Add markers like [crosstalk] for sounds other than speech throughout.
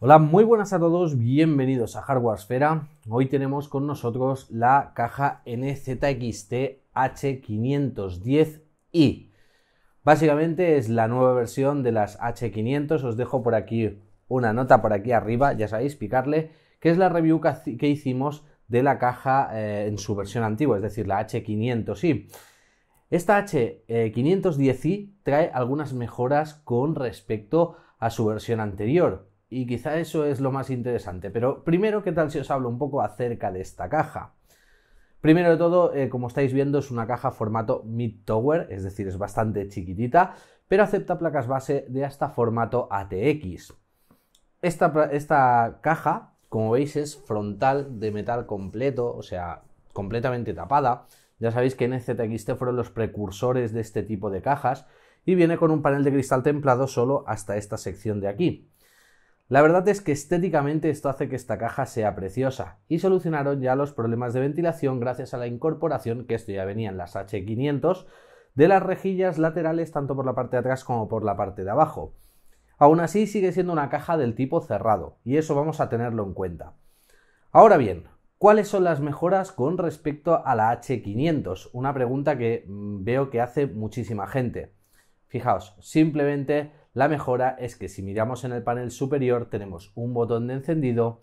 Hola, muy buenas a todos, bienvenidos a Hardware Sfera. Hoy tenemos con nosotros la caja NZXT H510i. Básicamente es la nueva versión de las H500, os dejo por aquí una nota por aquí arriba, ya sabéis, picarle, que es la review que hicimos de la caja eh, en su versión antigua, es decir, la H500i. Esta H510i trae algunas mejoras con respecto a su versión anterior y quizá eso es lo más interesante. Pero primero, ¿qué tal si os hablo un poco acerca de esta caja? Primero de todo, eh, como estáis viendo, es una caja formato mid-tower, es decir, es bastante chiquitita, pero acepta placas base de hasta formato ATX. Esta, esta caja, como veis, es frontal de metal completo, o sea, completamente tapada. Ya sabéis que en NZXT fueron los precursores de este tipo de cajas y viene con un panel de cristal templado solo hasta esta sección de aquí. La verdad es que estéticamente esto hace que esta caja sea preciosa y solucionaron ya los problemas de ventilación gracias a la incorporación que esto ya venía en las H500 de las rejillas laterales tanto por la parte de atrás como por la parte de abajo. Aún así sigue siendo una caja del tipo cerrado y eso vamos a tenerlo en cuenta. Ahora bien, ¿cuáles son las mejoras con respecto a la H500? Una pregunta que mm, veo que hace muchísima gente. Fijaos, simplemente la mejora es que si miramos en el panel superior tenemos un botón de encendido,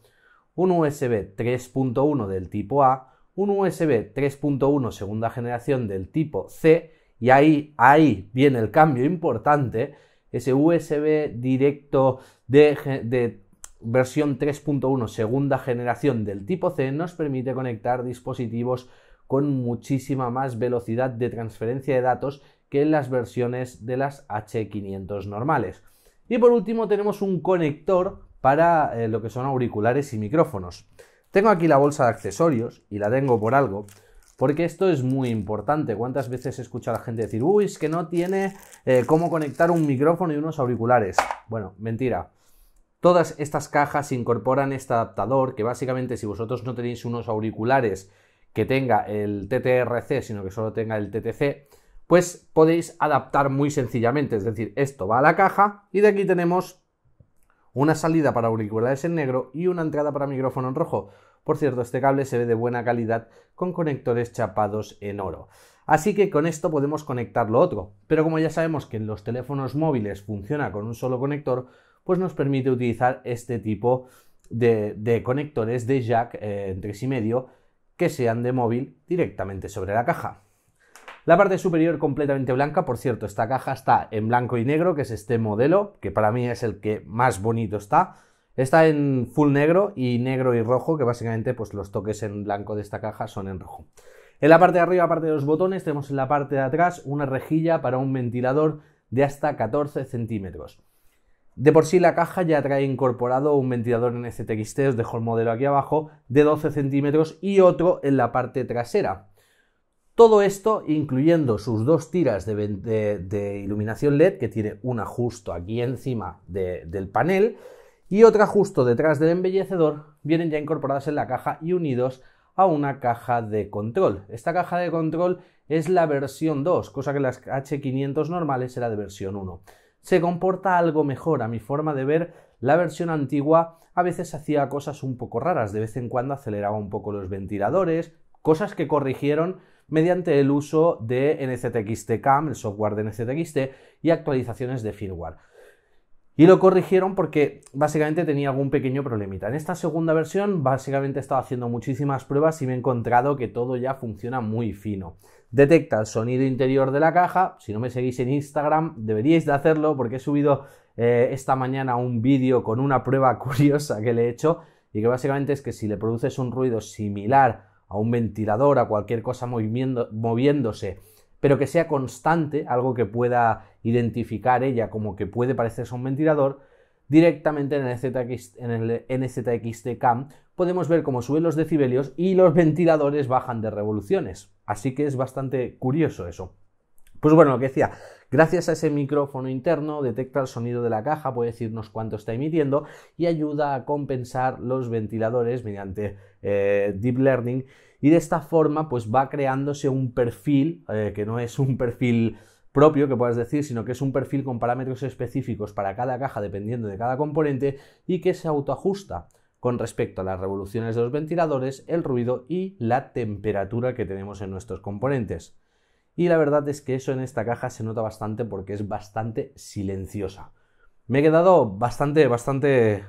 un USB 3.1 del tipo A, un USB 3.1 segunda generación del tipo C y ahí, ahí viene el cambio importante, ese USB directo de versión 3.1 segunda generación del tipo C nos permite conectar dispositivos con muchísima más velocidad de transferencia de datos que en las versiones de las H500 normales. Y por último tenemos un conector para eh, lo que son auriculares y micrófonos. Tengo aquí la bolsa de accesorios y la tengo por algo, porque esto es muy importante. ¿Cuántas veces he escuchado a la gente decir, uy, es que no tiene eh, cómo conectar un micrófono y unos auriculares? Bueno, mentira. Todas estas cajas incorporan este adaptador que básicamente si vosotros no tenéis unos auriculares que tenga el TTRC, sino que solo tenga el TTC, pues podéis adaptar muy sencillamente. Es decir, esto va a la caja y de aquí tenemos una salida para auriculares en negro y una entrada para micrófono en rojo. Por cierto, este cable se ve de buena calidad con conectores chapados en oro. Así que con esto podemos conectar lo otro. Pero como ya sabemos que en los teléfonos móviles funciona con un solo conector, pues nos permite utilizar este tipo de, conectores de jack eh, en 3.5 que sean de móvil directamente sobre la caja. La parte superior completamente blanca, por cierto, esta caja está en blanco y negro, que es este modelo, que para mí es el que más bonito está. Está en full negro y negro y rojo, que básicamente pues, los toques en blanco de esta caja son en rojo. En la parte de arriba, aparte de los botones, tenemos en la parte de atrás una rejilla para un ventilador de hasta 14 centímetros. De por sí la caja ya trae incorporado un ventilador en STXT, este os dejo el modelo aquí abajo, de 12 centímetros y otro en la parte trasera. Todo esto incluyendo sus dos tiras de, iluminación LED, que tiene un justo aquí encima del panel y otra justo detrás del embellecedor, vienen ya incorporadas en la caja y unidos a una caja de control. Esta caja de control es la versión 2, cosa que las H500 normales era de versión 1. Se comporta algo mejor, a mi forma de ver, la versión antigua a veces hacía cosas un poco raras, de vez en cuando aceleraba un poco los ventiladores, cosas que corrigieron mediante el uso de nctxt CAM, el software de Nctxt y actualizaciones de firmware. Y lo corrigieron porque básicamente tenía algún pequeño problemita. En esta segunda versión básicamente he estado haciendo muchísimas pruebas y me he encontrado que todo ya funciona muy fino. Detecta el sonido interior de la caja. Si no me seguís en Instagram deberíais de hacerlo porque he subido eh, esta mañana un vídeo con una prueba [laughs] curiosa que le he hecho y que básicamente es que si le produces un ruido similar a un ventilador, a cualquier cosa moviéndose, pero que sea constante, algo que pueda identificar ella como que puede parecerse a un ventilador, directamente en el, en el NZXT CAM podemos ver cómo suben los decibelios y los ventiladores bajan de revoluciones. Así que es bastante curioso eso. Pues bueno, lo que decía, Gracias a ese micrófono interno detecta el sonido de la caja, puede decirnos cuánto está emitiendo y ayuda a compensar los ventiladores mediante eh, Deep Learning y de esta forma pues va creándose un perfil eh, que no es un perfil propio que puedas decir, sino que es un perfil con parámetros específicos para cada caja dependiendo de cada componente y que se autoajusta con respecto a las revoluciones de los ventiladores, el ruido y la temperatura que tenemos en nuestros componentes. Y la verdad es que eso en esta caja se nota bastante porque es bastante silenciosa. Me he quedado bastante, bastante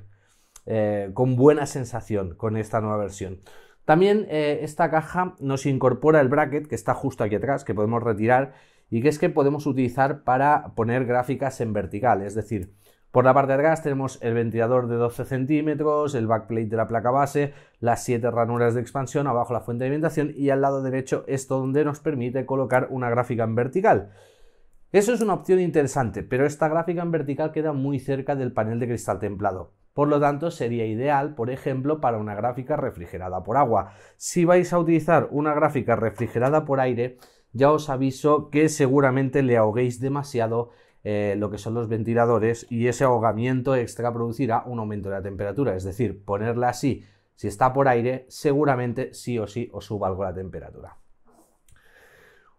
eh, con buena sensación con esta nueva versión. También eh, esta caja nos incorpora el bracket que está justo aquí atrás, que podemos retirar y que es que podemos utilizar para poner gráficas en vertical. Es decir, por la parte de atrás tenemos el ventilador de 12 centímetros, el backplate de la placa base, las 7 ranuras de expansión, abajo la fuente de alimentación y al lado derecho esto donde nos permite colocar una gráfica en vertical. Eso es una opción interesante, pero esta gráfica en vertical queda muy cerca del panel de cristal templado. Por lo tanto, sería ideal, por ejemplo, para una gráfica refrigerada por agua. Si vais a utilizar una gráfica refrigerada por aire, ya os aviso que seguramente le ahoguéis demasiado eh, lo que son los ventiladores y ese ahogamiento extra producirá un aumento de la temperatura. Es decir, ponerla así, si está por aire, seguramente sí o sí os suba algo la temperatura.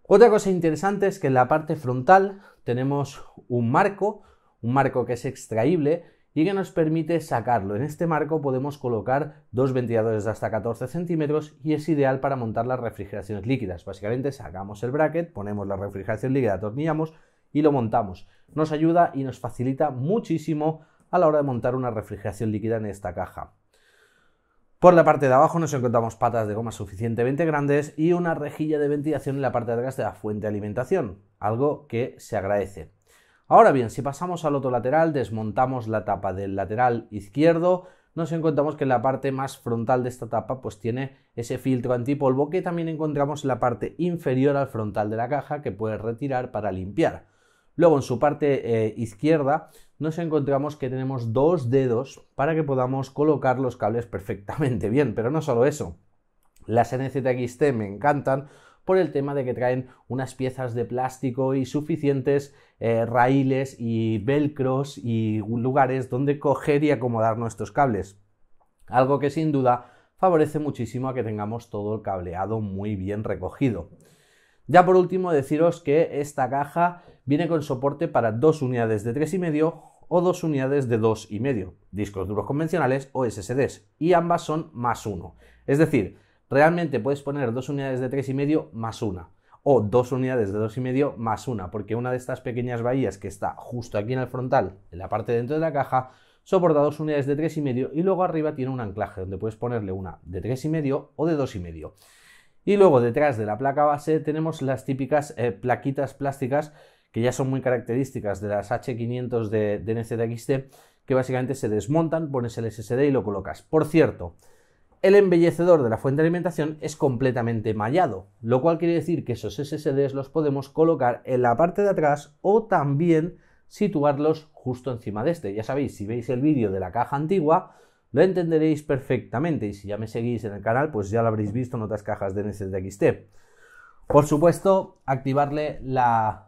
Otra cosa interesante es que en la parte frontal tenemos un marco, un marco que es extraíble y que nos permite sacarlo. En este marco podemos colocar dos ventiladores de hasta 14 centímetros y es ideal para montar las refrigeraciones líquidas. Básicamente sacamos el bracket, ponemos la refrigeración líquida, atornillamos y lo montamos. Nos ayuda y nos facilita muchísimo a la hora de montar una refrigeración líquida en esta caja. Por la parte de abajo nos encontramos patas de goma suficientemente grandes y una rejilla de ventilación en la parte de atrás de la fuente de alimentación, algo que se agradece. Ahora bien, si pasamos al otro lateral, desmontamos la tapa del lateral izquierdo, nos encontramos que en la parte más frontal de esta tapa pues tiene ese filtro antipolvo que también encontramos en la parte inferior al frontal de la caja que puedes retirar para limpiar. Luego en su parte eh, izquierda nos encontramos que tenemos dos dedos para que podamos colocar los cables perfectamente [laughs] bien, pero no solo eso. Las NZXT me encantan por el tema de que traen unas piezas de plástico y suficientes eh, raíles y velcros y lugares donde coger y acomodar nuestros cables. Algo que sin duda favorece muchísimo a que tengamos todo el cableado muy bien recogido. Ya por último, deciros que esta caja viene con soporte para dos unidades de 3,5 o dos unidades de 2,5, discos duros convencionales o SSDs, y ambas son más uno. Es decir, realmente puedes poner dos unidades de 3,5 más una, o dos unidades de 2,5 más una, porque una de estas pequeñas bahías que está justo aquí en el frontal, en la parte dentro de la caja, soporta dos unidades de 3,5 y luego arriba tiene un anclaje donde puedes ponerle una de 3,5 o de 2,5. Y luego detrás de la placa base tenemos las típicas eh, plaquitas plásticas que ya son muy características de las H500 de, de NZXT, que básicamente se desmontan, pones el SSD y lo colocas. Por cierto, el embellecedor de la fuente de alimentación es completamente mallado, lo cual quiere decir que esos SSDs los podemos colocar en la parte de atrás o también situarlos justo encima de este. Ya sabéis, si veis el vídeo de la caja antigua, lo entenderéis perfectamente y si ya me seguís en el canal, pues ya lo habréis visto en otras cajas de NSDXT, Por supuesto, activarle la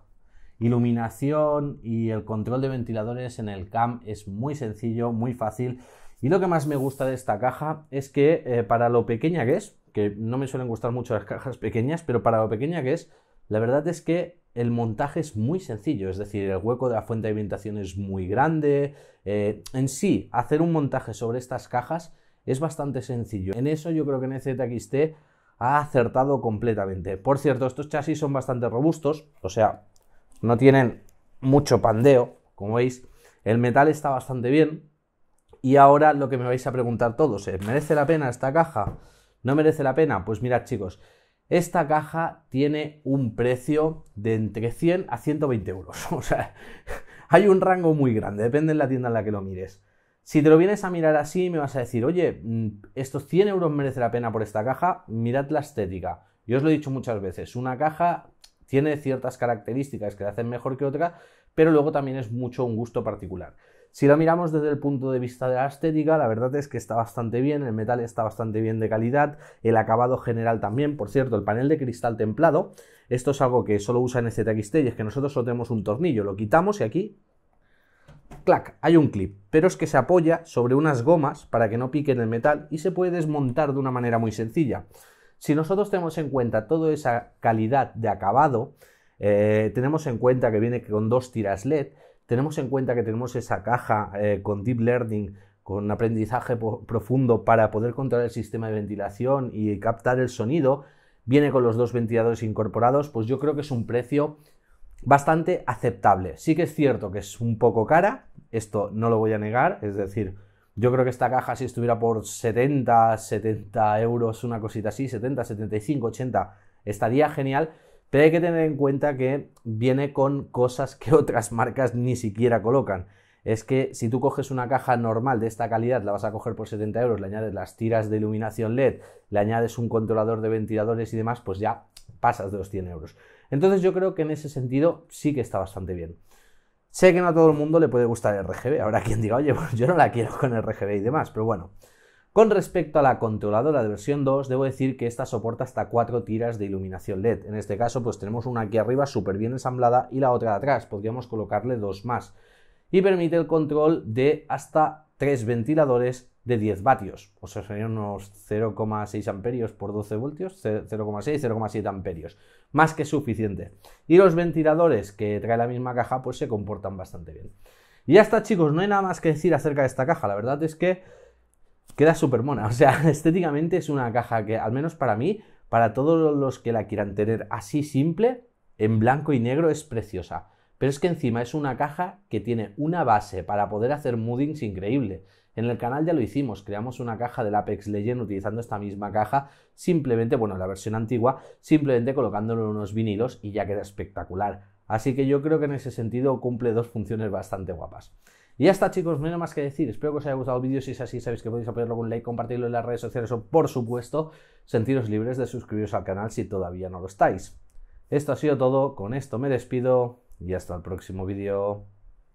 iluminación y el control de ventiladores en el CAM es muy sencillo, muy fácil. Y lo que más me gusta de esta caja es que eh, para lo pequeña que es, que no me suelen gustar mucho las cajas pequeñas, pero para lo pequeña que es, la verdad es que el montaje es muy sencillo, es decir, el hueco de la fuente de alimentación es muy grande. Eh, en sí, hacer un montaje sobre estas cajas es bastante sencillo. En eso yo creo que NZXT ha acertado completamente. Por cierto, estos chasis son bastante robustos, o sea, no tienen mucho pandeo, como veis. El metal está bastante bien. Y ahora lo que me vais a preguntar todos, es ¿eh? ¿merece la pena esta caja? ¿No merece la pena? Pues mirad chicos, esta caja tiene un precio de entre 100 a 120 euros. [laughs] O sea, hay un rango muy grande, depende de la tienda en la que lo mires. Si te lo vienes a mirar así, me vas a decir, oye, mm, estos 100 euros merece la pena por esta caja, mirad la estética. Yo os lo he dicho muchas veces, una caja tiene ciertas características que la hacen mejor que otra, pero luego también es mucho un gusto particular. Si lo miramos desde el punto de vista de la estética, la verdad es que está bastante bien, el metal está bastante bien de calidad, el acabado general también, por cierto, el panel de cristal templado, esto es algo que solo usa en ZXT y es que nosotros solo tenemos un tornillo, lo quitamos y aquí clac, hay un clip, pero es que se apoya sobre unas gomas para que no piquen el metal y se puede desmontar de una manera muy sencilla. Si nosotros tenemos en cuenta toda esa calidad de acabado, eh, tenemos en cuenta que viene con dos tiras LED, tenemos en cuenta que tenemos esa caja eh, con deep learning, con aprendizaje profundo para poder controlar el sistema de ventilación y captar el sonido, viene con los dos ventiladores incorporados, pues yo creo que es un precio bastante aceptable. Sí que es cierto que es un poco cara, esto no lo voy a negar, es decir, yo creo que esta caja si estuviera por 70, 70 euros, una cosita así, 70, 75, 80, estaría genial, pero hay que tener en cuenta que viene con cosas que [laughs] otras marcas ni siquiera colocan. Es que si tú coges una caja normal de esta calidad, la vas a coger por 70 euros, le añades las tiras de iluminación LED, le añades un controlador de ventiladores y demás, pues ya pasas de los 100 euros. Entonces yo creo que en ese sentido sí que está bastante bien. Sé que no a todo el mundo le puede gustar el RGB, habrá quien diga, oye, [laughs] yo no la quiero con RGB y demás, pero bueno. Con respecto a la controladora de versión 2, debo decir que esta soporta hasta cuatro tiras de iluminación LED. En este caso, pues tenemos una aquí arriba súper bien ensamblada y la otra de atrás. Podríamos colocarle dos más. Y permite el control de hasta tres ventiladores de 10 vatios. O sea, serían unos 0,6 amperios por 12 voltios, 0,6, 0,7 amperios. Más que suficiente. Y los ventiladores que trae la misma caja, pues se comportan bastante bien. Y ya está, chicos, no hay nada más que decir acerca de esta caja. La verdad es que queda súper mona. [laughs] O sea, estéticamente es una caja que, al menos para mí, para todos los que la quieran tener así simple, en blanco y negro es preciosa. Pero es que encima es una caja que tiene una base para poder hacer moodings increíble. En el canal ya lo hicimos, creamos una caja del Apex Legend utilizando esta misma caja, simplemente, bueno, la versión antigua, simplemente colocándolo en unos vinilos y ya queda espectacular. Así que yo creo que en ese sentido cumple dos funciones bastante guapas. Y ya está, chicos, no hay nada más que decir. Espero que os haya gustado el vídeo. Si es así, sabéis que podéis apoyarlo con un like, compartirlo en las redes sociales o, por supuesto, sentiros libres de suscribiros al canal si todavía no lo estáis. Esto ha sido todo. Con esto me despido y hasta el próximo vídeo.